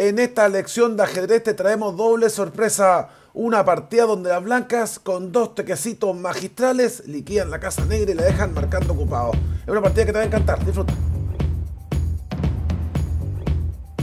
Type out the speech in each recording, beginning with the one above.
En esta lección de ajedrez te traemos doble sorpresa. Una partida donde las blancas con dos tequecitos magistrales liquidan la casa negra y la dejan marcando ocupado. Es una partida que te va a encantar, disfruta.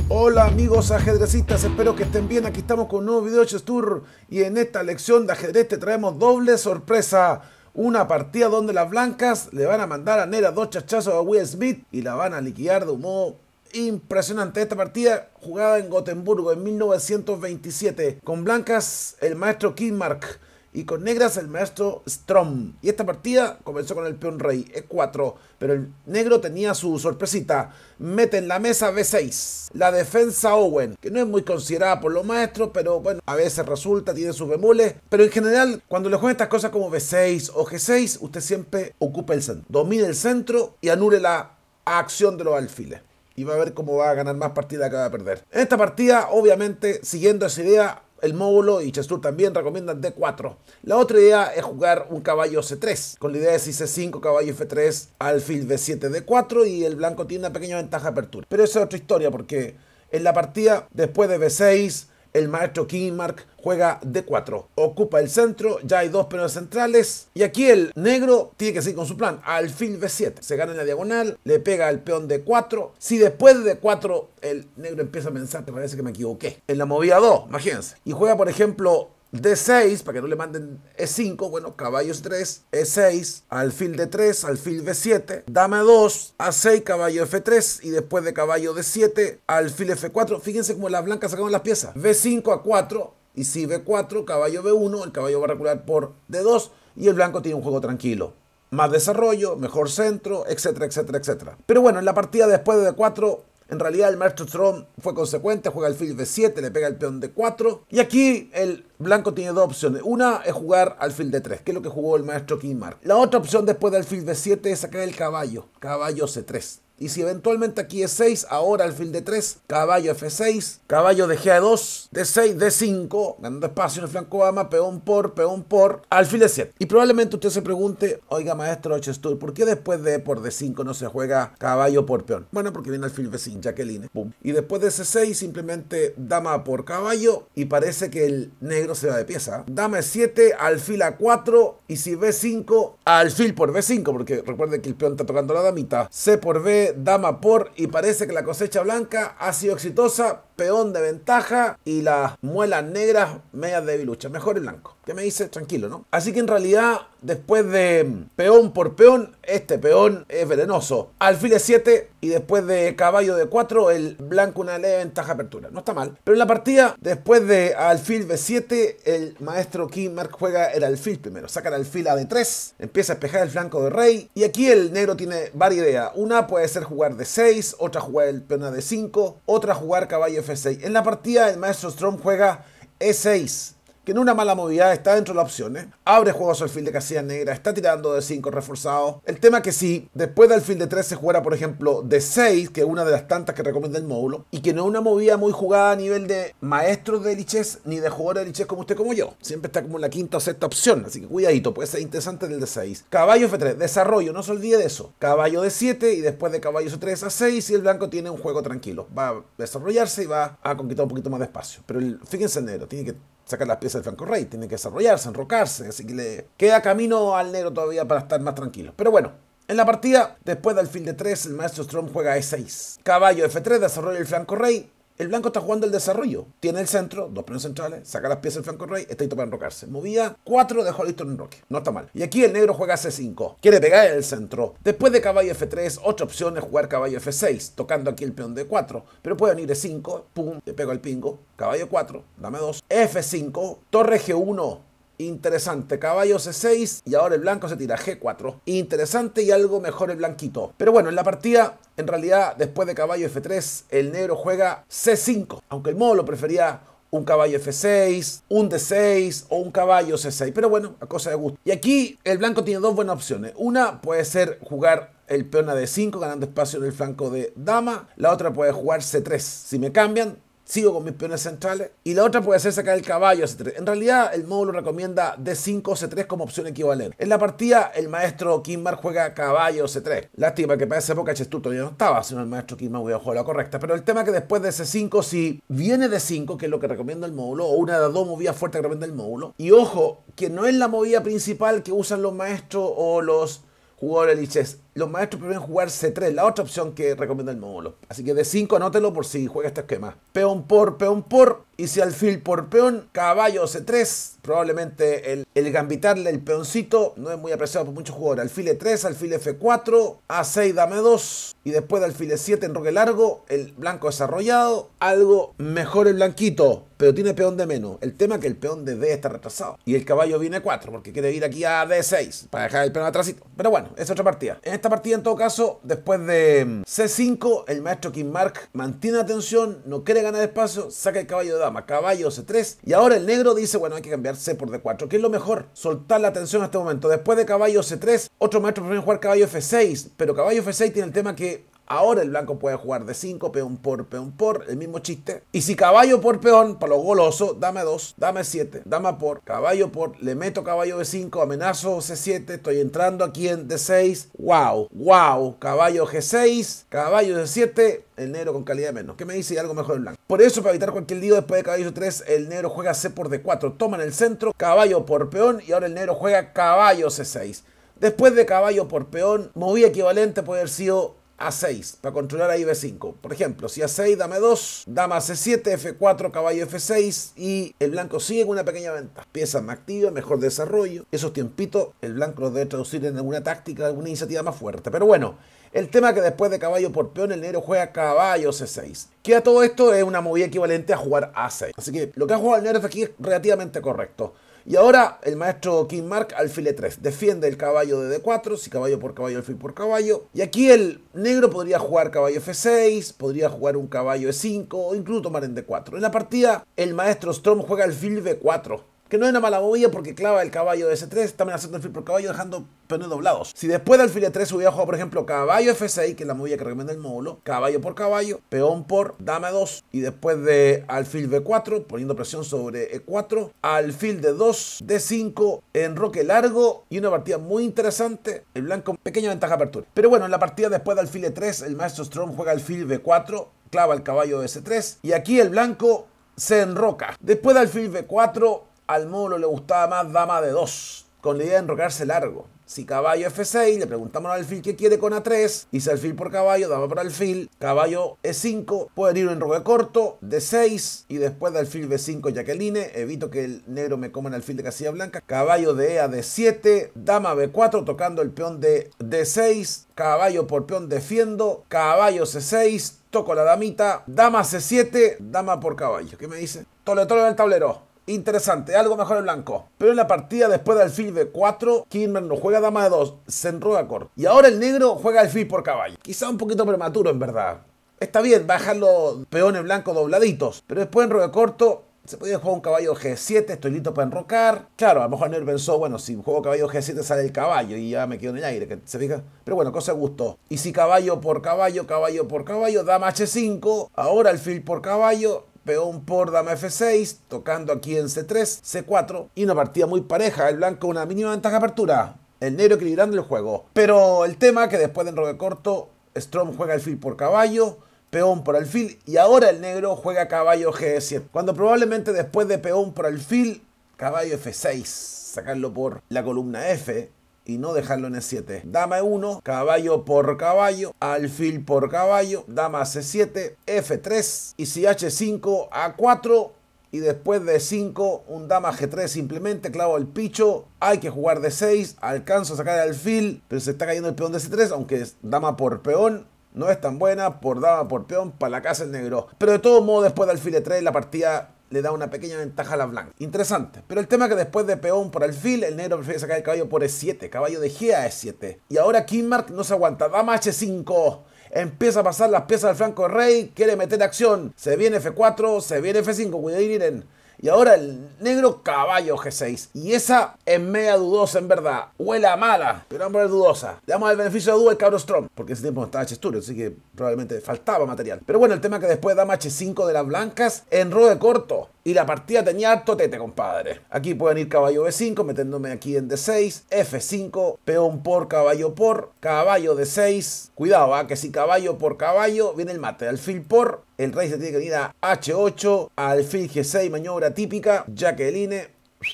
Hola amigos ajedrecistas, espero que estén bien. Aquí estamos con un nuevo video de Tour y en esta lección de ajedrez te traemos doble sorpresa. Una partida donde las blancas le van a mandar a Nera dos chachazos a Will Smith y la van a liquidar de un modo impresionante. Esta partida jugada en Gotemburgo en 1927. Con blancas el maestro Mark y con negras el maestro Strom. Y esta partida comenzó con el peón rey E4, pero el negro tenía su sorpresita. Mete en la mesa B6. La defensa Owen, que no es muy considerada por los maestros, pero bueno, a veces resulta, tiene sus bemoles. Pero en general, cuando le juegan estas cosas como B6 o G6, usted siempre ocupa el centro, domina el centro y anule la acción de los alfiles y va a ver cómo va a ganar más partidas que va a perder. En esta partida, obviamente, siguiendo esa idea, el módulo y Chestur también recomiendan D4. La otra idea es jugar un caballo C3, con la idea de si C5, caballo F3, alfil B7, D4 y el blanco tiene una pequeña ventaja de apertura. Pero esa es otra historia porque en la partida, después de B6, el maestro Kingmark juega de 4. Ocupa el centro, ya hay dos peones centrales. Y aquí el negro tiene que seguir con su plan. Al fin B7. Se gana en la diagonal, le pega el peón de 4. Si después de 4 el negro empieza a pensar, te parece que me equivoqué. En la movida 2, imagínense. Y juega, por ejemplo, D6, para que no le manden E5, bueno, caballos 3, E6, alfil D3, alfil B7, dama 2, A6, caballo F3 y después de caballo D7, alfil F4. Fíjense cómo las blancas sacaron las piezas. B5 a 4 y si B4, caballo B1, el caballo va a recular por D2 y el blanco tiene un juego tranquilo. Más desarrollo, mejor centro, etcétera, etcétera, etcétera. Pero bueno, en la partida después de D4 en realidad el maestro Tron fue consecuente, juega al alfil de 7, le pega el peón de 4. Y aquí el blanco tiene dos opciones. Una es jugar al alfil de 3, que es lo que jugó el maestro Mark La otra opción después del alfil de 7 es sacar el caballo, caballo C3. Y si eventualmente aquí es 6, ahora al alfil de 3, caballo F6, caballo de G 2, D6, D5, ganando espacio en el flanco ama, peón por, peón por, alfil de 7. Y probablemente usted se pregunte, oiga maestro Chestur, ¿por qué después de por D5 no se juega caballo por peón? Bueno, porque viene alfil de 5 Jacqueline, boom. Y después de C6 simplemente dama por caballo y parece que el negro se va de pieza. Dama es 7 alfil A4 y si B5, alfil por B5, porque recuerde que el peón está tocando la damita, C por B, dama por y parece que la cosecha blanca ha sido exitosa, peón de ventaja y las muelas negras medias debiluchas, mejor el blanco. ¿Qué me dice? Tranquilo, ¿no? Así que en realidad Después de peón por peón, este peón es venenoso. Alfil de 7 y después de caballo de 4, el blanco una leve ventaja apertura. No está mal. Pero en la partida, después de alfil B7, el maestro King Mark juega el alfil primero. Saca el alfil a D3, empieza a espejar el flanco de rey. Y aquí el negro tiene varias ideas. Una puede ser jugar D6, otra jugar el peón a 5 otra jugar caballo F6. En la partida, el maestro Strom juega E6 que en una mala movida está dentro de las opciones. ¿eh? Abre juegos al fin de casilla negra, está tirando de 5 reforzado. El tema que si después del fin de 3 se juega por ejemplo, de 6, que es una de las tantas que recomienda el módulo, y que no es una movida muy jugada a nivel de maestros de liches ni de jugadores de liches como usted como yo. Siempre está como en la quinta o sexta opción, así que cuidadito, puede ser interesante el de 6. Caballo F3, desarrollo, no se olvide de eso. Caballo de 7 y después de caballo F3 a 6 y el blanco tiene un juego tranquilo. Va a desarrollarse y va a conquistar un poquito más de espacio. Pero el, fíjense en negro, tiene que sacar las piezas del Franco Rey, tiene que desarrollarse, enrocarse, así que le queda camino al negro todavía para estar más tranquilo. Pero bueno, en la partida, después del fin de 3, el maestro Strom juega E6. Caballo F3 desarrolla el flanco rey. El blanco está jugando el desarrollo. Tiene el centro, dos peones centrales, saca las piezas del flanco rey, está listo para enrocarse. Movía 4, dejó listo Rock enroque. No está mal. Y aquí el negro juega C5. Quiere pegar el centro. Después de caballo F3, otra opción es jugar caballo F6, tocando aquí el peón de 4. Pero puede venir E5, pum, le pego el pingo, caballo 4, dame 2, F5, torre G1. Interesante, caballo C6 y ahora el blanco se tira G4. Interesante y algo mejor el blanquito. Pero bueno, en la partida, en realidad, después de caballo F3, el negro juega C5. Aunque el modo lo prefería un caballo F6, un D6 o un caballo C6. Pero bueno, a cosa de gusto. Y aquí el blanco tiene dos buenas opciones. Una puede ser jugar el peón a D5 ganando espacio en el flanco de dama. La otra puede jugar C3. Si me cambian, sigo con mis peones centrales. Y la otra puede ser sacar el caballo C3. En realidad, el módulo recomienda D5 C3 como opción equivalente. En la partida, el maestro Kimmar juega caballo C3. Lástima que para esa época Chestur todavía no estaba, sino el maestro Kimbar hubiera jugado la correcta. Pero el tema es que después de C5, si viene D5, que es lo que recomienda el módulo, o una de las dos movidas fuertes que recomienda el módulo, y ojo, que no es la movida principal que usan los maestros o los jugadores liches los maestros prefieren jugar C3, la otra opción que recomienda el módulo. Así que de 5 anótelo por si juega este esquema. Peón por, peón por, y si alfil por peón, caballo C3, probablemente el, gambitarle el peoncito no es muy apreciado por muchos jugadores. Alfil E3, alfil F4, A6 dame 2, y después de alfil E7 en roque largo, el blanco desarrollado, algo mejor el blanquito. Pero tiene peón de menos. El tema es que el peón de D está retrasado. Y el caballo viene 4 porque quiere ir aquí a D6 para dejar el peón atrásito. Pero bueno, es otra partida. En este esta partida en todo caso, después de mm, C5, el maestro King Mark mantiene la tensión, no quiere ganar espacio, saca el caballo de dama, caballo C3. Y ahora el negro dice, bueno, hay que cambiar C por D4, que es lo mejor, soltar la tensión en este momento. Después de caballo C3, otro maestro prefiere jugar caballo F6, pero caballo F6 tiene el tema que Ahora el blanco puede jugar de 5, peón por, peón por, el mismo chiste. Y si caballo por peón, para lo goloso, dame 2, dame 7, dama por, caballo por, le meto caballo de 5, amenazo C7, estoy entrando aquí en D6. Wow, wow, caballo G6, caballo c 7 el negro con calidad de menos. ¿Qué me dice? algo mejor el blanco. Por eso, para evitar cualquier lío después de caballo 3, el negro juega C por D4, toma en el centro, caballo por peón y ahora el negro juega caballo C6. Después de caballo por peón, movida equivalente puede haber sido a6 para controlar ahí b 5 Por ejemplo, si A6, dame 2, dama C7, F4, caballo F6 y el blanco sigue con una pequeña ventaja. Pieza más activa, mejor desarrollo. Esos tiempitos el blanco los debe traducir en alguna táctica, alguna iniciativa más fuerte. Pero bueno, el tema es que después de caballo por peón el negro juega caballo C6. Que a todo esto es una movida equivalente a jugar A6. Así que lo que ha jugado el negro aquí es relativamente correcto. Y ahora el maestro King Mark alfil E3. Defiende el caballo de D4, si caballo por caballo, alfil por caballo. Y aquí el negro podría jugar caballo F6, podría jugar un caballo E5 o incluso tomar en D4. En la partida el maestro Strom juega alfil B4. Que no es una mala movida porque clava el caballo de s 3 también haciendo el alfil por caballo dejando peones doblados. Si después de alfil E3 hubiera jugado, por ejemplo, caballo F6, que es la movida que recomienda el módulo, caballo por caballo, peón por dama 2, y después de alfil B4, poniendo presión sobre E4, alfil D2, D5, enroque largo y una partida muy interesante. El blanco, pequeña ventaja de apertura. Pero bueno, en la partida después de alfil E3, el maestro Strong juega alfil B4, clava el caballo de s 3 y aquí el blanco se enroca. Después de alfil B4, al módulo le gustaba más dama de 2, con la idea de enrocarse largo. Si caballo F6, le preguntamos al alfil que quiere con A3, y si alfil por caballo, dama por alfil, caballo E5, pueden ir un enroque corto, D6, y después de alfil B5, Jacqueline, evito que el negro me coma el alfil de casilla blanca, caballo de E a D7, dama B4 tocando el peón de D6, caballo por peón defiendo, caballo C6, toco la damita, dama C7, dama por caballo. ¿Qué me dice? Tole, tole el tablero. Interesante, algo mejor en blanco. Pero en la partida después del alfil de 4, Kimmer no juega dama de 2, se enroga corto Y ahora el negro juega alfil por caballo. Quizá un poquito prematuro en verdad. Está bien, bajar los peones blancos dobladitos. Pero después en corto, se podía jugar un caballo G7, estoy listo para enrocar. Claro, a lo mejor negro pensó, bueno, si juego caballo G7 sale el caballo y ya me quedo en el aire, que ¿se fija? Pero bueno, cosa de gusto. Y si caballo por caballo, caballo por caballo, dama H5, ahora el alfil por caballo, peón por dama F6, tocando aquí en C3, C4 y una partida muy pareja, el blanco una mínima ventaja de apertura, el negro equilibrando el juego. Pero el tema que después de enroque corto, Strom juega fil por caballo, peón por alfil y ahora el negro juega caballo G7, cuando probablemente después de peón por alfil, caballo F6, sacarlo por la columna F, y no dejarlo en el 7 Dama E1, caballo por caballo, alfil por caballo, dama C7, F3 y si H5, A4 y después de 5, un dama G3 simplemente, clavo el picho, hay que jugar de 6, alcanzo a sacar el alfil, pero se está cayendo el peón de C3, aunque es dama por peón, no es tan buena, por dama por peón, para la casa el negro. Pero de todo modo, después de alfil E3, la partida le da una pequeña ventaja a la blanca. Interesante. Pero el tema es que después de peón por alfil, el negro prefiere sacar el caballo por e7. Caballo de G a e7. Y ahora Mark no se aguanta. Dama h5. Empieza a pasar las piezas al flanco rey. Quiere meter acción. Se viene f4. Se viene f5. Cuidado, miren y ahora el negro caballo G6. Y esa es media dudosa en verdad. Huele mala, pero vamos dudosa. Le damos el beneficio de duda al cabro Strom. Porque ese tiempo no estaba Chesturio, así que probablemente faltaba material. Pero bueno, el tema que después dama H5 de las blancas en rode corto. Y la partida tenía totete, compadre. Aquí pueden ir caballo B5, metiéndome aquí en D6. F5, peón por caballo por, caballo D6. Cuidado, ¿ah? que si caballo por caballo viene el mate. Alfil por, el rey se tiene que ir a H8, alfil G6, maniobra típica. Jacqueline,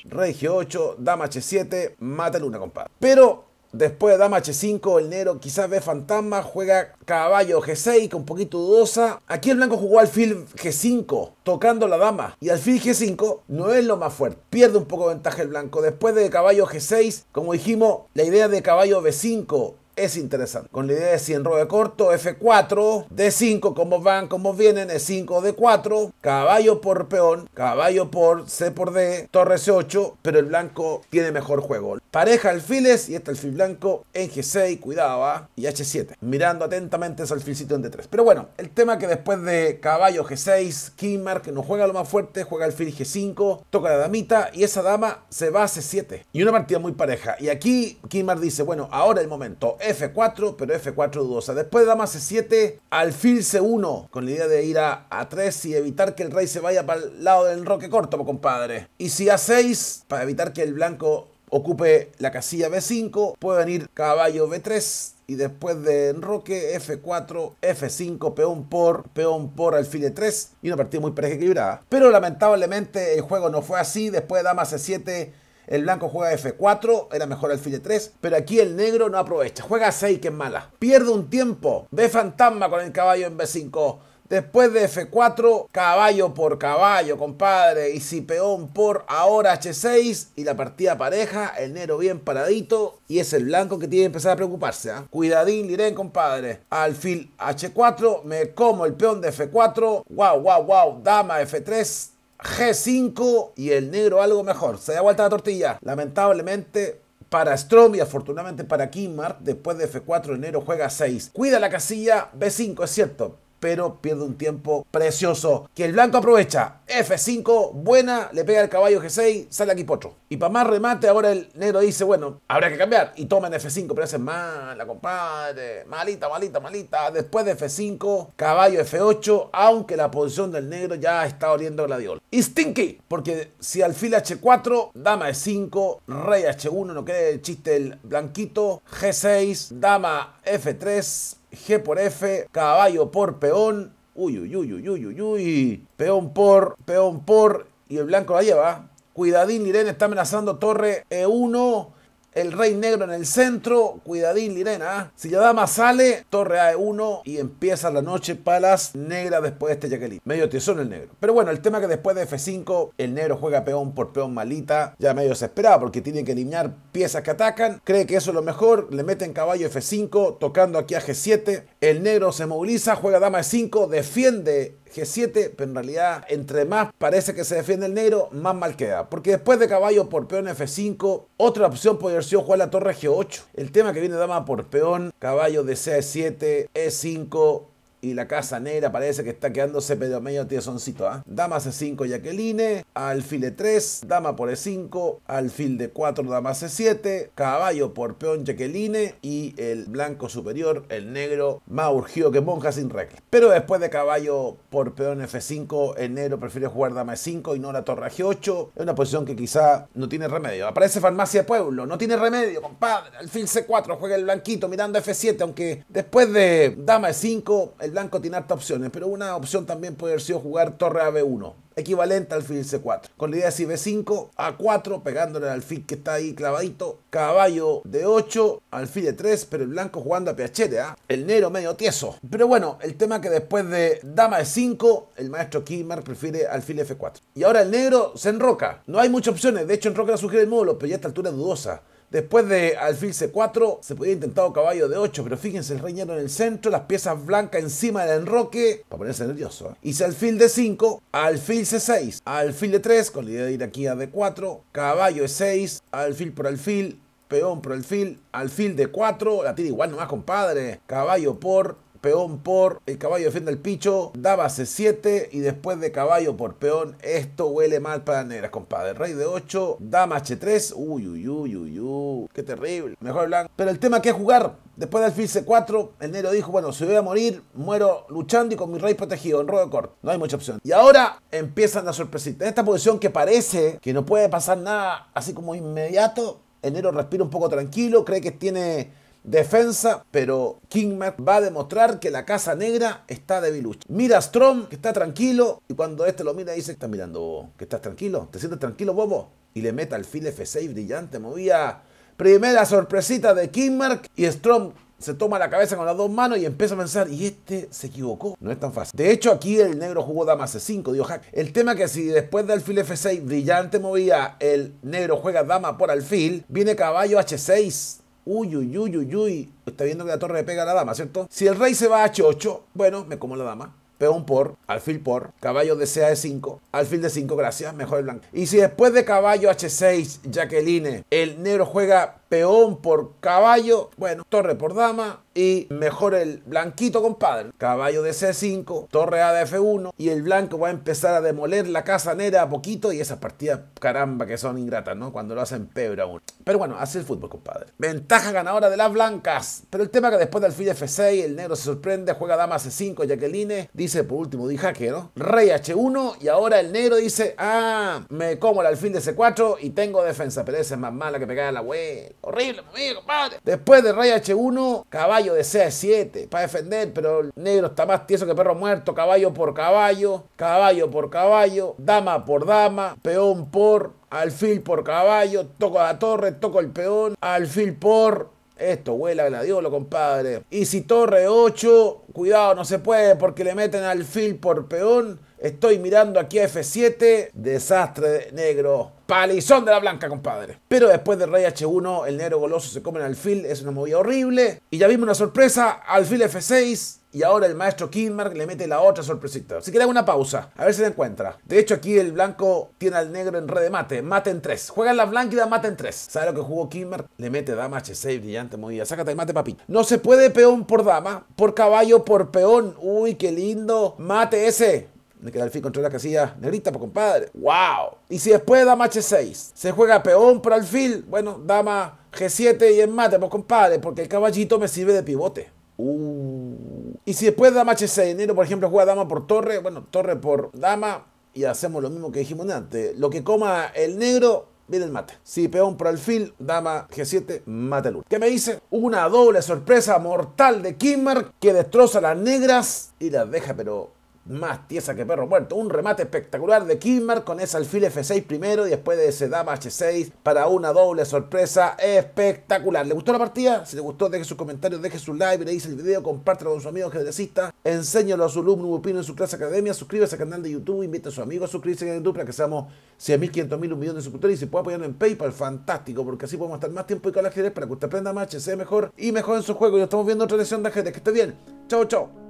rey G8, dama H7, mata luna, compadre. Pero Después de Dama H5, el negro quizás ve fantasma, juega caballo G6, con un poquito dudosa. Aquí el blanco jugó al alfil G5, tocando la dama. Y al alfil G5 no es lo más fuerte. Pierde un poco de ventaja el blanco. Después de caballo G6, como dijimos, la idea de caballo B5 es interesante. Con la idea de 100 de corto, F4, D5, como van, como vienen, E5, D4, caballo por peón, caballo por C por D, torre C8, pero el blanco tiene mejor juego. Pareja alfiles y está el alfil blanco en G6, cuidado, ¿ah? y H7, mirando atentamente ese alfilcito en D3. Pero bueno, el tema que después de caballo G6, Que no juega lo más fuerte, juega alfil G5, toca la damita y esa dama se va a C7. Y una partida muy pareja. Y aquí Kimmar dice, bueno, ahora el momento F4, pero F4 dudosa. Después de dama C7, alfil C1, con la idea de ir a A3 y evitar que el rey se vaya para el lado del enroque corto, compadre. Y si A6, para evitar que el blanco ocupe la casilla B5, puede venir caballo B3 y después de enroque F4, F5, peón por, peón por alfil E3 y una partida muy preequilibrada. Pero lamentablemente el juego no fue así, después de dama C7 el blanco juega F4, era mejor alfil de 3 pero aquí el negro no aprovecha. Juega 6, que es mala. Pierde un tiempo. Ve fantasma con el caballo en B5. Después de F4, caballo por caballo, compadre. Y si peón por ahora H6 y la partida pareja, el negro bien paradito. Y es el blanco que tiene que empezar a preocuparse. ¿ah? Cuidadín, Liren, compadre. Alfil H4, me como el peón de F4. Wow, wow, wow. Dama F3, G5 y el negro algo mejor. Se da vuelta la tortilla. Lamentablemente, para Strom y afortunadamente para Kimmar después de F4 el negro juega 6. Cuida la casilla B5, es cierto, pero pierde un tiempo precioso que el blanco aprovecha. F5, buena, le pega el caballo G6, sale aquí potro. Y para más remate, ahora el negro dice, bueno, habrá que cambiar. Y toma en F5, pero hace mala, compadre. Malita, malita, malita. Después de F5, caballo F8, aunque la posición del negro ya está oliendo gladiol. Y stinky, porque si alfil H4, dama E5, rey H1, no quede el chiste el blanquito, G6, dama F3, G por F, caballo por peón. Uy, uy, uy, uy, uy, uy, uy. Peón por, peón por. Y el blanco la lleva. Cuidadín, Irene está amenazando torre E1. El rey negro en el centro, cuidadín Lirena. ¿ah? Si la dama sale, torre A1 y empieza la noche palas negra después de este Jacqueline. Medio tesón el negro. Pero bueno, el tema que después de F5 el negro juega peón por peón malita, ya medio desesperado porque tiene que eliminar piezas que atacan. Cree que eso es lo mejor, le mete en caballo F5 tocando aquí a G7. El negro se moviliza, juega dama E5, defiende G7, pero en realidad entre más parece que se defiende el negro, más mal queda. Porque después de caballo por peón F5, otra opción podría haber sido jugar la torre G8. El tema que viene dama por peón, caballo de C7, E5, y la casa negra parece que está quedándose pero medio tiesoncito. ¿ah? Dama C5 Jacqueline, alfil E3, dama por E5, alfil de 4 dama C7, caballo por peón Jacqueline y el blanco superior, el negro, más urgido que monja sin regla. Pero después de caballo por peón F5, el negro prefiere jugar dama E5 y no la torre G8. Es una posición que quizá no tiene remedio. Aparece farmacia pueblo, no tiene remedio, compadre. Alfil C4, juega el blanquito mirando F7, aunque después de dama E5, el blanco tiene harta opciones, pero una opción también puede haber sido jugar torre a B1, equivalente al alfil C4. Con la idea de si B5, A4, pegándole al alfil que está ahí clavadito, caballo de 8, alfil de 3, pero el blanco jugando a piachete, a, ¿ah? el negro medio tieso. Pero bueno, el tema que después de dama de 5, el maestro Kimar prefiere alfil F4. Y ahora el negro se enroca. No hay muchas opciones, de hecho enroca la sugiere el módulo, pero ya esta altura es dudosa. Después de alfil C4 se podía intentar caballo de 8, pero fíjense, el reñero en el centro, las piezas blancas encima del enroque, para ponerse nervioso. ¿eh? Hice alfil D5, alfil C6, alfil D3, con la idea de ir aquí a D4, caballo E6, alfil por alfil, peón por alfil, alfil D4, la tira igual nomás compadre, caballo por peón por, el caballo defiende el picho, daba c7 y después de caballo por peón, esto huele mal para negras, compadre. Rey de 8, dama h3, uy, uy, uy, uy, uy, qué terrible. Mejor blanco. Pero el tema que es jugar, Después del alfil C4, el negro dijo, bueno, si voy a morir, muero luchando y con mi rey protegido en rojo corto. No hay mucha opción. Y ahora empiezan las sorpresitas. En esta posición que parece que no puede pasar nada así como inmediato, el negro respira un poco tranquilo, cree que tiene defensa, pero Mark va a demostrar que la Casa Negra está debilucha. Mira a Strom, que está tranquilo, y cuando este lo mira dice, ¿estás mirando ¿Que estás tranquilo? ¿Te sientes tranquilo, bobo? Y le mete al F6 brillante, movía... Primera sorpresita de Kingmark y Strom se toma la cabeza con las dos manos y empieza a pensar, y este se equivocó. No es tan fácil. De hecho, aquí el negro jugó dama C5, dio hack. El tema que si después del alfil F6 brillante movía, el negro juega dama por alfil, viene caballo H6, Uy, uy, uy, uy, uy. Está viendo que la torre le pega a la dama, ¿cierto? Si el rey se va a H8, bueno, me como la dama. Peón por, alfil por, caballo de CA de 5 alfil de 5, gracias, mejor el blanco. Y si después de caballo H6, Jacqueline, el negro juega peón por caballo, bueno, torre por dama y mejor el blanquito, compadre. Caballo de C5, torre A de F1 y el blanco va a empezar a demoler la casa negra a poquito y esas partidas, caramba, que son ingratas, ¿no? Cuando lo hacen pebra aún Pero bueno, así el fútbol, compadre. Ventaja ganadora de las blancas. Pero el tema que después del de F6, el negro se sorprende, juega dama C5, Jacqueline dice, por último, di jaque, ¿no? Rey H1 y ahora el negro dice, ah, me como el alfil de C4 y tengo defensa, pero esa es más mala que pegar la web. Horrible pues, compadre. Después de Raya H1, caballo de c 7 para defender, pero el negro está más tieso que perro muerto. Caballo por caballo, caballo por caballo, dama por dama, peón por, alfil por caballo, toco a la torre, toco el peón, alfil por. Esto huele a diolo, compadre. Y si torre 8, cuidado, no se puede porque le meten alfil por peón Estoy mirando aquí a F7, desastre negro. Palizón de la blanca, compadre. Pero después de rey H1, el negro goloso se come en alfil, es una movida horrible. Y ya vimos una sorpresa, alfil F6, y ahora el maestro Kingmark le mete la otra sorpresita. Así que hago una pausa, a ver si la encuentra. De hecho, aquí el blanco tiene al negro en red de mate. Mate en 3. Juegan la blanca y da mate en 3. ¿Sabe lo que jugó Kingmark? Le mete dama H6, brillante movida. Sácate el mate, papi. No se puede peón por dama, por caballo, por peón. Uy, qué lindo. Mate ese queda Me el fin contra la casilla negrita, pues compadre. ¡Wow! Y si después dama H6, se juega peón por alfil, bueno, dama G7 y en mate, pues compadre, porque el caballito me sirve de pivote. Uh. Y si después dama H6, negro, por ejemplo, juega dama por torre, bueno, torre por dama, y hacemos lo mismo que dijimos antes. Lo que coma el negro, viene el mate. Si peón por alfil, dama G7, mate el uno. ¿Qué me dice? Una doble sorpresa mortal de Kimmer que destroza las negras y las deja, pero más tiesa que perro muerto. Un remate espectacular de Kimmer con ese alfil F6 primero y después de ese dama H6 para una doble sorpresa espectacular. ¿Le gustó la partida? Si le gustó, deje sus comentarios, deje su like, dice el video, compártelo con sus amigos ajedrecistas, enséñalo a su alumno upino en su clase academia, suscríbase al canal de YouTube, invite a su amigo a suscribirse en YouTube para que seamos 100.000, 500.000, un millón de suscriptores y se puede apoyarnos en PayPal, fantástico, porque así podemos estar más tiempo y con el ajedrez para que usted aprenda más, se mejor y mejor en su juego. Y nos estamos viendo otra lección de ajedrez. Que esté bien. Chao, chao.